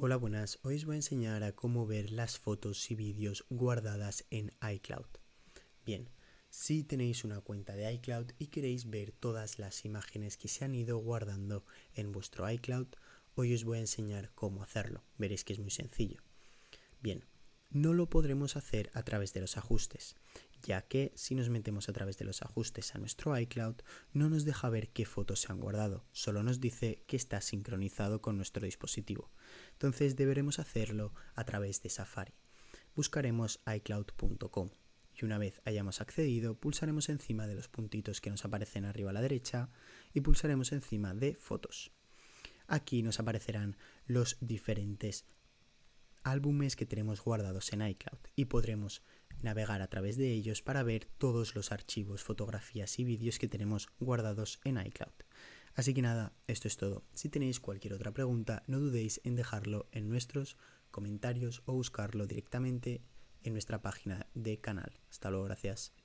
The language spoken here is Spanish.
Hola buenas, hoy os voy a enseñar a cómo ver las fotos y vídeos guardadas en iCloud. Bien, si tenéis una cuenta de iCloud y queréis ver todas las imágenes que se han ido guardando en vuestro iCloud, hoy os voy a enseñar cómo hacerlo. Veréis que es muy sencillo. Bien, no lo podremos hacer a través de los ajustes, ya que si nos metemos a través de los ajustes a nuestro iCloud, no nos deja ver qué fotos se han guardado, solo nos dice que está sincronizado con nuestro dispositivo. Entonces deberemos hacerlo a través de Safari. Buscaremos iCloud.com y una vez hayamos accedido, pulsaremos encima de los puntitos que nos aparecen arriba a la derecha y pulsaremos encima de Fotos. Aquí nos aparecerán los diferentes álbumes que tenemos guardados en iCloud y podremos navegar a través de ellos para ver todos los archivos, fotografías y vídeos que tenemos guardados en iCloud. Así que nada, esto es todo. Si tenéis cualquier otra pregunta, no dudéis en dejarlo en nuestros comentarios o buscarlo directamente en nuestra página de canal. Hasta luego, gracias.